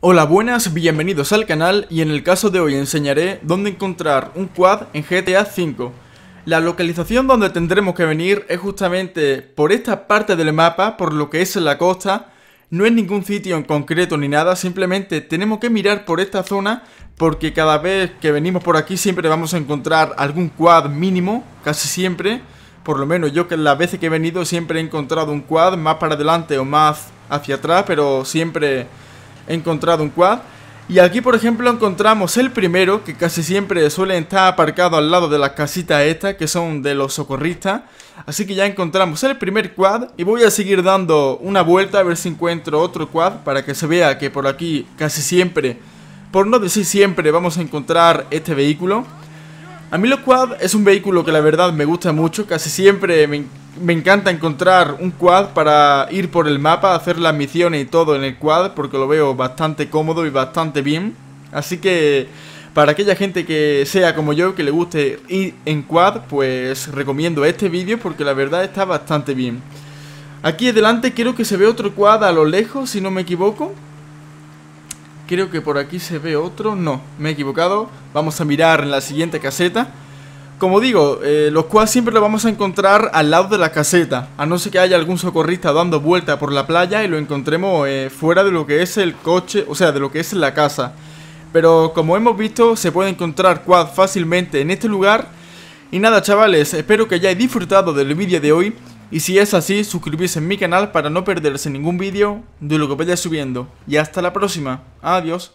Hola buenas, bienvenidos al canal y en el caso de hoy enseñaré dónde encontrar un quad en GTA V. La localización donde tendremos que venir es justamente por esta parte del mapa, por lo que es la costa, no es ningún sitio en concreto ni nada, simplemente tenemos que mirar por esta zona porque cada vez que venimos por aquí siempre vamos a encontrar algún quad mínimo, casi siempre, por lo menos yo que las veces que he venido siempre he encontrado un quad más para adelante o más hacia atrás, pero siempre encontrado un quad. Y aquí por ejemplo encontramos el primero, que casi siempre suele estar aparcado al lado de las casitas estas, que son de los socorristas. Así que ya encontramos el primer quad y voy a seguir dando una vuelta a ver si encuentro otro quad para que se vea que por aquí casi siempre, por no decir siempre, vamos a encontrar este vehículo. A mí los quad es un vehículo que la verdad me gusta mucho, casi siempre me me encanta encontrar un quad para ir por el mapa, hacer las misiones y todo en el quad, porque lo veo bastante cómodo y bastante bien. Así que para aquella gente que sea como yo, que le guste ir en quad, pues recomiendo este vídeo porque la verdad está bastante bien. Aquí adelante creo que se ve otro quad a lo lejos, si no me equivoco. Creo que por aquí se ve otro. No, me he equivocado. Vamos a mirar en la siguiente caseta. Como digo, eh, los quads siempre los vamos a encontrar al lado de la caseta, a no ser que haya algún socorrista dando vuelta por la playa y lo encontremos eh, fuera de lo que es el coche, o sea, de lo que es la casa. Pero como hemos visto, se puede encontrar quad fácilmente en este lugar. Y nada chavales, espero que hayáis disfrutado del vídeo de hoy. Y si es así, suscribirse en mi canal para no perderse ningún vídeo de lo que vaya subiendo. Y hasta la próxima. Adiós.